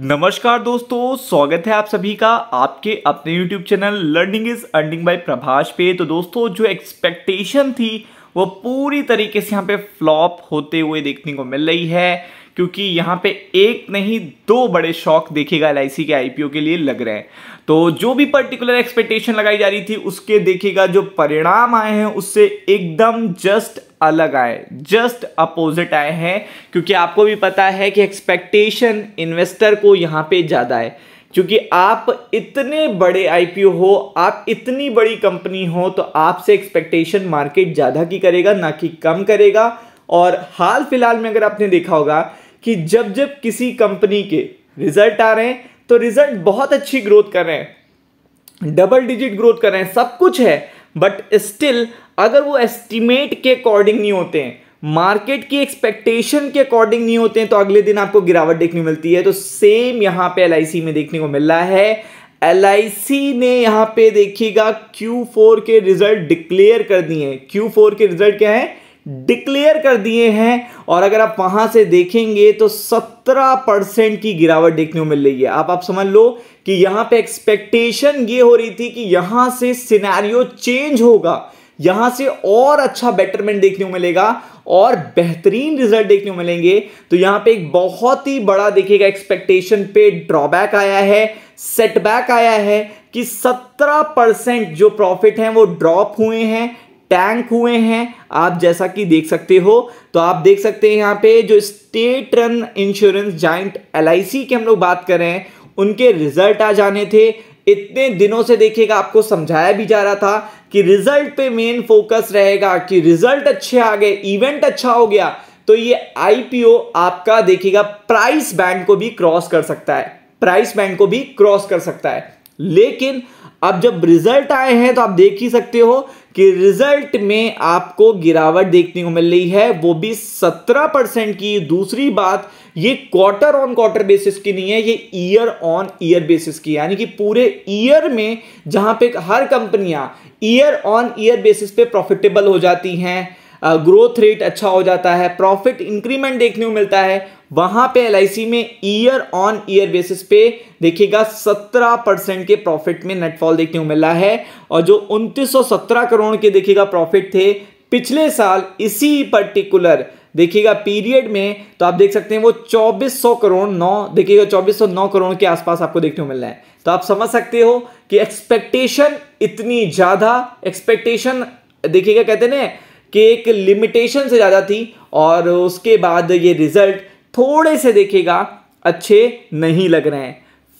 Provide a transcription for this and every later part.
नमस्कार दोस्तों स्वागत है आप सभी का आपके अपने YouTube channel learning is earning by Prabhash पे तो दोस्तों जो एक्सपेक्टेशन थी वो पूरी तरीके से यहाँ पे फ्लॉप होते हुए देखने को मिल रही है क्योंकि यहाँ पे एक नहीं दो बड़े शौक देखेगा एल के आईपीओ के लिए लग रहे हैं तो जो भी पर्टिकुलर एक्सपेक्टेशन लगाई जा रही थी उसके देखेगा जो परिणाम आए हैं उससे एकदम जस्ट अलग आए जस्ट अपोजिट आए हैं क्योंकि आपको भी पता है कि एक्सपेक्टेशन इन्वेस्टर को यहाँ पे ज़्यादा है क्योंकि आप इतने बड़े आईपीओ हो आप इतनी बड़ी कंपनी हो तो आपसे एक्सपेक्टेशन मार्केट ज़्यादा की करेगा ना कि कम करेगा और हाल फिलहाल में अगर आपने देखा होगा कि जब जब किसी कंपनी के रिजल्ट आ रहे हैं तो रिजल्ट बहुत अच्छी ग्रोथ कर रहे हैं डबल डिजिट ग्रोथ कर रहे हैं सब कुछ है बट स्टिल अगर वो एस्टिमेट के अकॉर्डिंग नहीं होते हैं मार्केट की एक्सपेक्टेशन के अकॉर्डिंग नहीं होते हैं तो अगले दिन आपको गिरावट देखने मिलती है तो सेम यहां पे एल में देखने को मिल रहा है एल ने यहाँ पे देखिएगा Q4 के रिजल्ट डिक्लेयर कर दिए हैं Q4 के रिजल्ट क्या है डिक्लेयर कर दिए हैं और अगर आप वहां से देखेंगे तो 17 परसेंट की गिरावट देखने को मिल रही है आप आप समझ लो कि यहां पे एक्सपेक्टेशन ये हो रही थी कि यहां से सिनेरियो चेंज होगा यहां से और अच्छा बेटरमेंट देखने को मिलेगा और बेहतरीन रिजल्ट देखने को मिलेंगे तो यहां पे एक बहुत ही बड़ा देखिएगा एक्सपेक्टेशन पे ड्रॉबैक आया है सेटबैक आया है कि 17 परसेंट जो प्रॉफिट हैं वो ड्रॉप हुए हैं टैंक हुए हैं आप जैसा कि देख सकते हो तो आप देख सकते हैं यहाँ पे जो state run insurance joint L की हम लोग बात कर रहे हैं उनके रिजल्ट आ जाने थे इतने दिनों से देखिएगा आपको समझाया भी जा रहा था कि रिजल्ट पे मेन फोकस रहेगा कि रिजल्ट अच्छे आ गए इवेंट अच्छा हो गया तो ये आईपीओ आपका देखिएगा प्राइस बैंड को भी क्रॉस कर सकता है प्राइस बैंड को भी क्रॉस कर सकता है लेकिन अब जब रिजल्ट आए हैं तो आप देख ही सकते हो कि रिजल्ट में आपको गिरावट देखने को मिल रही है वो भी सत्रह परसेंट की दूसरी बात ये क्वार्टर ऑन क्वार्टर बेसिस की नहीं है ये ईयर ऑन ईयर बेसिस की यानी कि पूरे ईयर में जहां पे हर कंपनियां ईयर ऑन ईयर बेसिस पे प्रॉफिटेबल हो जाती हैं ग्रोथ रेट अच्छा हो जाता है प्रॉफिट इंक्रीमेंट देखने को मिलता है वहां पे एल में ईयर ऑन ईयर बेसिस पे देखिएगा 17 परसेंट के प्रॉफिट में नेटफॉल देखने को मिला है और जो उनतीस करोड़ के देखिएगा प्रॉफिट थे पिछले साल इसी पर्टिकुलर देखिएगा पीरियड में तो आप देख सकते हैं वो 2400 करोड़ नौ देखिएगा 2409 करोड़ के आसपास आपको देखने को मिल रहा है तो आप समझ सकते हो कि एक्सपेक्टेशन इतनी ज़्यादा एक्सपेक्टेशन देखिएगा कहते ना कि एक लिमिटेशन से ज़्यादा थी और उसके बाद ये रिजल्ट थोड़े से देखेगा अच्छे नहीं लग रहे हैं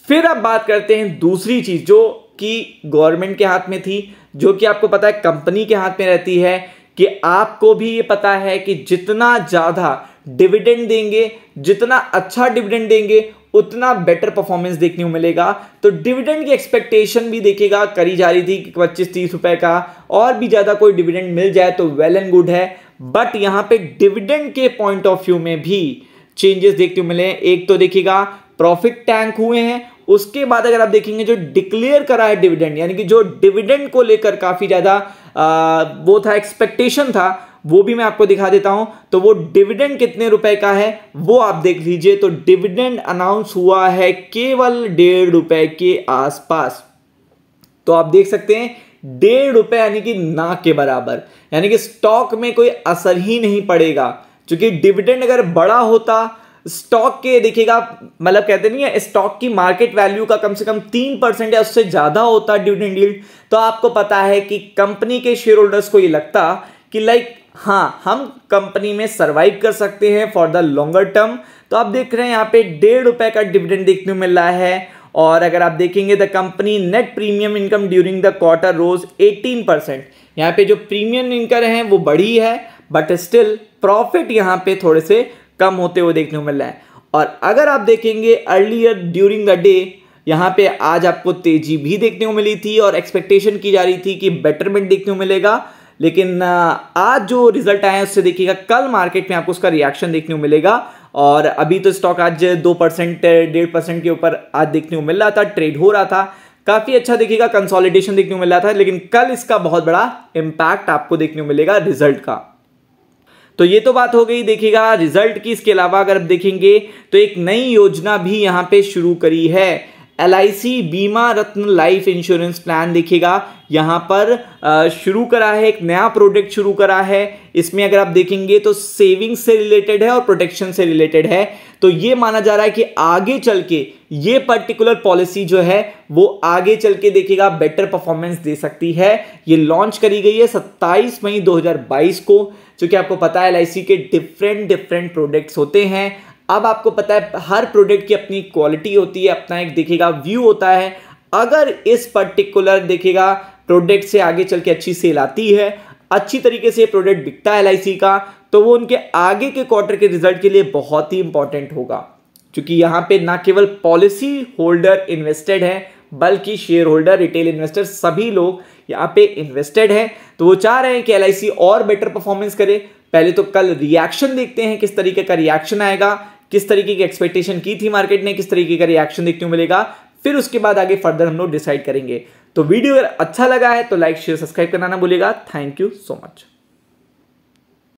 फिर अब बात करते हैं दूसरी चीज़ जो कि गवर्नमेंट के हाथ में थी जो कि आपको पता है कंपनी के हाथ में रहती है कि आपको भी ये पता है कि जितना ज़्यादा डिविडेंड देंगे जितना अच्छा डिविडेंड देंगे उतना बेटर परफॉर्मेंस देखने को मिलेगा तो डिविडेंड की एक्सपेक्टेशन भी देखेगा करी जा रही थी पच्चीस तीस रुपए का और भी ज़्यादा कोई डिविडेंड मिल जाए तो वेल एंड गुड है बट यहाँ पे डिविडेंड के पॉइंट ऑफ व्यू में भी चेंजेस देखते हुए मिले हैं एक तो देखिएगा प्रॉफिट टैंक हुए हैं उसके बाद अगर आप देखेंगे जो डिक्लेयर करा है डिविडेंड यानी कि जो डिविडेंड को लेकर काफ़ी ज़्यादा वो था एक्सपेक्टेशन था वो भी मैं आपको दिखा देता हूं तो वो डिविडेंड कितने रुपए का है वो आप देख लीजिए तो डिविडेंड अनाउंस हुआ है केवल डेढ़ रुपए के आसपास तो आप देख सकते हैं डेढ़ रुपए यानी कि ना के बराबर यानी कि स्टॉक में कोई असर ही नहीं पड़ेगा क्योंकि डिविडेंड अगर बड़ा होता स्टॉक के देखिएगा मतलब कहते नहीं है स्टॉक की मार्केट वैल्यू का कम से कम तीन परसेंट या उससे ज़्यादा होता डिविडेंड यील्ड तो आपको पता है कि कंपनी के शेयर होल्डर्स को ये लगता कि लाइक हाँ हम कंपनी में सर्वाइव कर सकते हैं फॉर द लॉन्गर टर्म तो आप देख रहे हैं यहाँ पे डेढ़ रुपए का डिविडेंड देखने को मिल रहा है और अगर आप देखेंगे the company net premium income during the quarter rose 18 percent यहाँ पे जो प्रीमियम इनकम है वो बढ़ी है बट स्टिल प्रॉफिट यहाँ पे थोड़े से कम होते हुए देखने को मिल रहा है और अगर आप देखेंगे अर्लियर ड्यूरिंग द डे यहाँ पे आज आपको तेजी भी देखने को मिली थी और एक्सपेक्टेशन की जा रही थी कि बेटरमेंट देखने को मिलेगा लेकिन आज जो रिजल्ट आया है उससे देखिएगा कल मार्केट में आपको उसका रिएक्शन देखने को मिलेगा और अभी तो स्टॉक आज दो परसेंट डेढ़ परसेंट के ऊपर आज देखने को मिल रहा था ट्रेड हो रहा था काफ़ी अच्छा देखिएगा कंसोलिडेशन देखने को मिल रहा था लेकिन कल इसका बहुत बड़ा इम्पैक्ट आपको देखने को मिलेगा रिजल्ट का तो ये तो बात हो गई देखिएगा रिजल्ट की इसके अलावा अगर आप देखेंगे तो एक नई योजना भी यहाँ पे शुरू करी है एल बीमा रत्न लाइफ इंश्योरेंस प्लान देखिएगा यहाँ पर शुरू करा है एक नया प्रोडक्ट शुरू करा है इसमें अगर आप देखेंगे तो सेविंग से रिलेटेड है और प्रोटेक्शन से रिलेटेड है तो ये माना जा रहा है कि आगे चल के ये पर्टिकुलर पॉलिसी जो है वो आगे चल के देखिएगा बेटर परफॉर्मेंस दे सकती है ये लॉन्च करी गई है सत्ताईस मई 2022 को जो कि आपको पता है एल के डिफरेंट डिफरेंट प्रोडक्ट्स होते हैं अब आपको पता है हर प्रोडक्ट की अपनी क्वालिटी होती है अपना एक देखेगा व्यू होता है अगर इस पर्टिकुलर देखेगा प्रोडक्ट से आगे चल के अच्छी सेल आती है अच्छी तरीके से प्रोडक्ट बिकता है एल का तो वो उनके आगे के क्वार्टर के रिजल्ट के लिए बहुत ही इंपॉर्टेंट होगा क्योंकि यहाँ पे ना केवल पॉलिसी होल्डर इन्वेस्टेड है बल्कि शेयर होल्डर रिटेल इन्वेस्टर सभी लोग यहाँ पे इन्वेस्टेड हैं तो वो चाह रहे हैं कि एल और बेटर परफॉर्मेंस करे पहले तो कल रिएक्शन देखते हैं किस तरीके का रिएक्शन आएगा किस तरीके की एक्सपेक्टेशन की थी मार्केट ने किस तरीके का रिएक्शन देखने को मिलेगा फिर उसके बाद आगे फर्दर हम लोग डिसाइड करेंगे तो वीडियो अगर अच्छा लगा है तो लाइक शेयर सब्सक्राइब करना ना भूलेगा थैंक यू सो मच